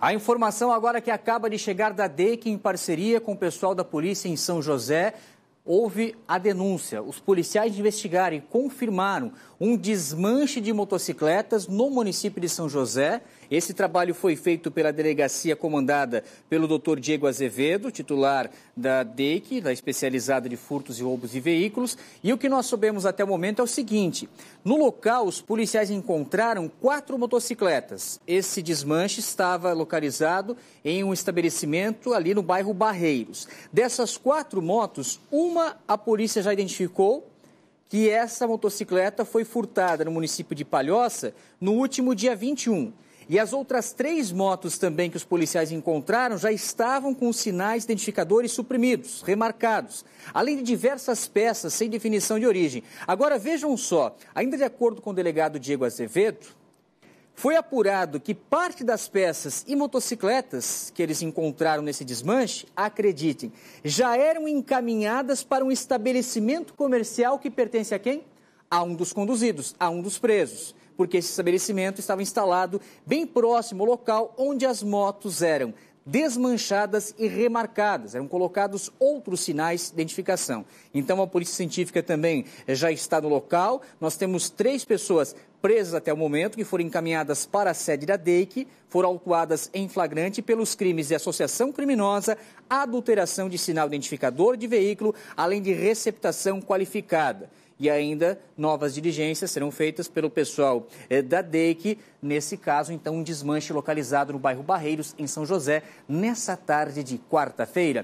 A informação agora que acaba de chegar da DEIC em parceria com o pessoal da polícia em São José houve a denúncia. Os policiais investigaram e confirmaram um desmanche de motocicletas no município de São José. Esse trabalho foi feito pela delegacia comandada pelo Dr. Diego Azevedo, titular da DEIC, da especializada de furtos e roubos de veículos. E o que nós soubemos até o momento é o seguinte: no local, os policiais encontraram quatro motocicletas. Esse desmanche estava localizado em um estabelecimento ali no bairro Barreiros. Dessas quatro motos, uma uma a polícia já identificou que essa motocicleta foi furtada no município de Palhoça no último dia 21. E as outras três motos também que os policiais encontraram já estavam com os sinais identificadores suprimidos, remarcados, além de diversas peças sem definição de origem. Agora vejam só, ainda de acordo com o delegado Diego Azevedo, foi apurado que parte das peças e motocicletas que eles encontraram nesse desmanche, acreditem, já eram encaminhadas para um estabelecimento comercial que pertence a quem? A um dos conduzidos, a um dos presos, porque esse estabelecimento estava instalado bem próximo ao local onde as motos eram desmanchadas e remarcadas. Eram colocados outros sinais de identificação. Então, a Polícia Científica também eh, já está no local. Nós temos três pessoas presas até o momento, que foram encaminhadas para a sede da DEIC, foram autuadas em flagrante pelos crimes de associação criminosa, adulteração de sinal identificador de veículo, além de receptação qualificada e ainda novas diligências serão feitas pelo pessoal eh, da DEIC. Nesse caso, então, um desmanche localizado no bairro Barreiros, em São José, nessa tarde de quarta-feira.